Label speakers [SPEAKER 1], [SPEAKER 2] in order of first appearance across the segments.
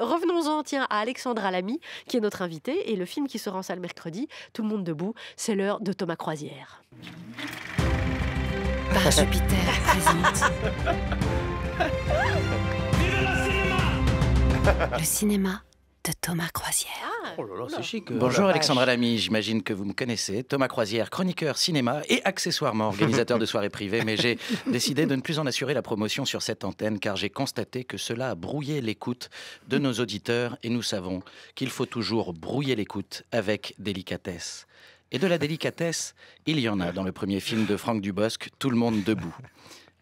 [SPEAKER 1] revenons-en, tiens, à Alexandra Lamy, qui est notre invitée, et le film qui se en salle mercredi, Tout le monde debout, c'est l'heure de Thomas Croisière. Par Jupiter présente. le cinéma Thomas Croisière. Ah, oh euh, Bonjour Alexandra Lamy, j'imagine que vous me connaissez. Thomas Croisière, chroniqueur cinéma et accessoirement organisateur de soirées privées, mais j'ai décidé de ne plus en assurer la promotion sur cette antenne car j'ai constaté que cela a brouillé l'écoute de nos auditeurs et nous savons qu'il faut toujours brouiller l'écoute avec délicatesse. Et de la délicatesse, il y en a dans le premier film de Franck Dubosc, Tout le monde debout.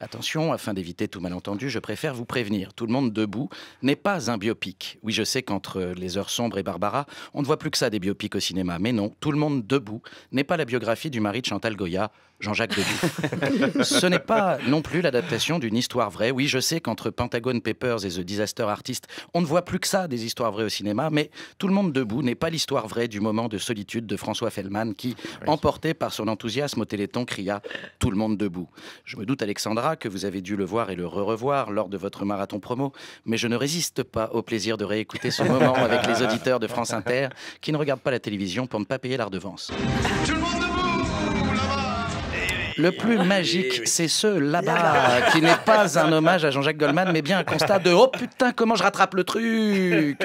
[SPEAKER 1] Attention, afin d'éviter tout malentendu, je préfère vous prévenir. Tout le monde debout n'est pas un biopic. Oui, je sais qu'entre Les Heures Sombres et Barbara, on ne voit plus que ça des biopics au cinéma. Mais non, Tout le monde debout n'est pas la biographie du mari de Chantal Goya, Jean-Jacques Debout. Ce n'est pas non plus l'adaptation d'une histoire vraie. Oui, je sais qu'entre Pentagon Papers et The Disaster Artist, on ne voit plus que ça des histoires vraies au cinéma, mais Tout le monde debout n'est pas l'histoire vraie du moment de solitude de François Fellman qui, emporté par son enthousiasme au Téléthon, cria Tout le monde debout. Je me doute, Alexandra, que vous avez dû le voir et le re-revoir lors de votre marathon promo, mais je ne résiste pas au plaisir de réécouter ce moment avec les auditeurs de France Inter qui ne regardent pas la télévision pour ne pas payer la redevance. Tout le plus magique, c'est ce là-bas, qui n'est pas un hommage à Jean-Jacques Goldman, mais bien un constat de Oh putain, comment je rattrape le truc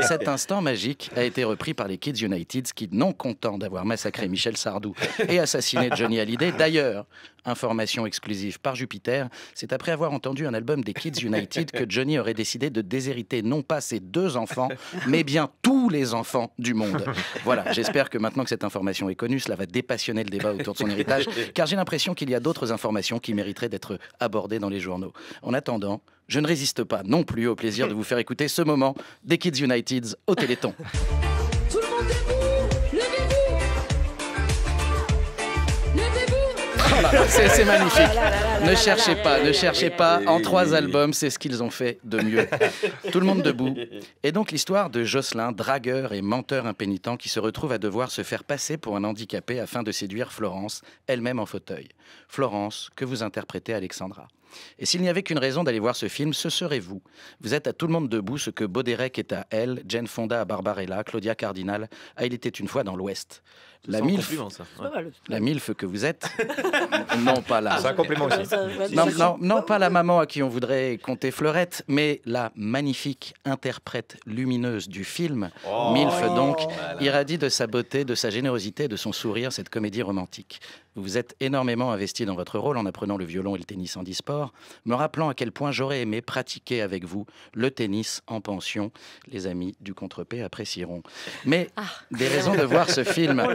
[SPEAKER 1] Cet instant magique a été repris par les Kids United, qui, non content d'avoir massacré Michel Sardou et assassiné Johnny Hallyday, d'ailleurs, information exclusive par Jupiter, c'est après avoir entendu un album des Kids United que Johnny aurait décidé de déshériter non pas ses deux enfants, mais bien tous les enfants du monde. Voilà, j'espère que maintenant que cette information est connue, cela va dépassionner le débat autour de son héritage, car j'ai l'impression qu'il y a d'autres informations qui mériteraient d'être abordées dans les journaux. En attendant, je ne résiste pas non plus au plaisir de vous faire écouter ce moment des Kids United au Téléthon. C'est magnifique. Ne cherchez pas, ne cherchez pas. En trois albums, c'est ce qu'ils ont fait de mieux. Tout le monde debout. Et donc l'histoire de Jocelyn, dragueur et menteur impénitent, qui se retrouve à devoir se faire passer pour un handicapé afin de séduire Florence, elle-même en fauteuil. Florence, que vous interprétez Alexandra. Et s'il n'y avait qu'une raison d'aller voir ce film, ce serait vous. Vous êtes à tout le monde debout ce que Baudérec est à elle, Jane Fonda à Barbarella, Claudia Cardinal à ah, Il était une fois dans l'Ouest. La MILF, la que vous êtes, non pas la... un aussi. Non, non, pas la maman à qui on voudrait compter fleurette, mais la magnifique interprète lumineuse du film, oh, MILF donc, oh, irradie de sa beauté, de sa générosité, de son sourire, cette comédie romantique. Vous vous êtes énormément investi dans votre rôle en apprenant le violon et le tennis en disport me rappelant à quel point j'aurais aimé pratiquer avec vous le tennis en pension. Les amis du contre apprécieront. Mais ah. des raisons de voir ce film, oh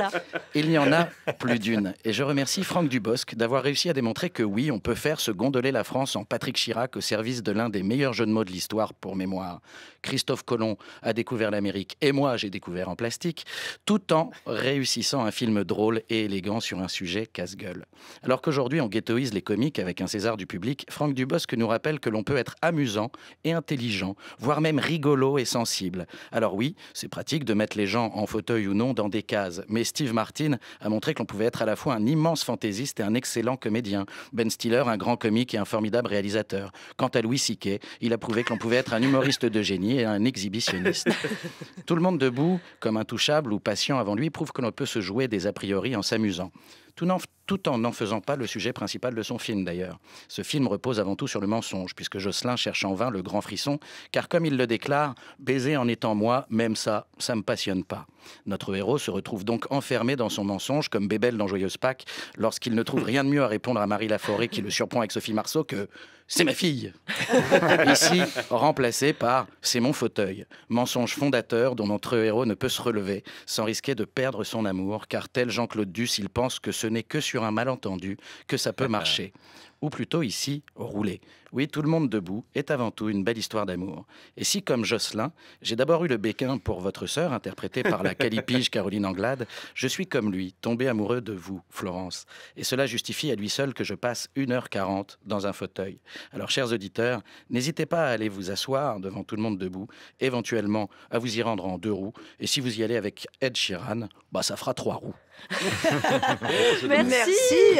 [SPEAKER 1] il n'y en a plus d'une. Et je remercie Franck Dubosc d'avoir réussi à démontrer que oui, on peut faire se gondoler la France en Patrick Chirac au service de l'un des meilleurs jeux de mots de l'histoire pour mémoire. Christophe Colomb a découvert l'Amérique et moi j'ai découvert en plastique, tout en réussissant un film drôle et élégant sur un sujet casse-gueule. Alors qu'aujourd'hui on ghettoise les comiques avec un César du public, Franck Dubosc nous rappelle que l'on peut être amusant et intelligent, voire même rigolo et sensible. Alors oui, c'est pratique de mettre les gens en fauteuil ou non dans des cases, mais Steve Martin a montré que l'on pouvait être à la fois un immense fantaisiste et un excellent comédien. Ben Stiller, un grand comique et un formidable réalisateur. Quant à Louis Siquet, il a prouvé qu'on pouvait être un humoriste de génie et un exhibitionniste. Tout le monde debout, comme intouchable ou patient avant lui, prouve que l'on peut se jouer des a priori en s'amusant. Tout, tout en n'en faisant pas le sujet principal de son film d'ailleurs. Ce film repose avant tout sur le mensonge, puisque Jocelyn cherche en vain le grand frisson, car comme il le déclare, baiser en étant moi, même ça, ça me passionne pas. Notre héros se retrouve donc enfermé dans son mensonge, comme Bébel dans Joyeuse Pâques, lorsqu'il ne trouve rien de mieux à répondre à Marie Laforêt qui le surprend avec Sophie Marceau que c'est ma fille. Ici, remplacé par c'est mon fauteuil. Mensonge fondateur dont notre héros ne peut se relever sans risquer de perdre son amour, car tel Jean-Claude Duss, il pense que ce n'est que sur un malentendu que ça peut marcher. Ou plutôt ici, rouler. Oui, Tout le monde debout est avant tout une belle histoire d'amour. Et si, comme Jocelyn, j'ai d'abord eu le béquin pour votre sœur, interprétée par la calipige Caroline Anglade, je suis comme lui, tombé amoureux de vous, Florence. Et cela justifie à lui seul que je passe 1h40 dans un fauteuil. Alors, chers auditeurs, n'hésitez pas à aller vous asseoir devant Tout le monde debout, éventuellement à vous y rendre en deux roues. Et si vous y allez avec Ed Sheeran, bah, ça fera trois roues. Merci.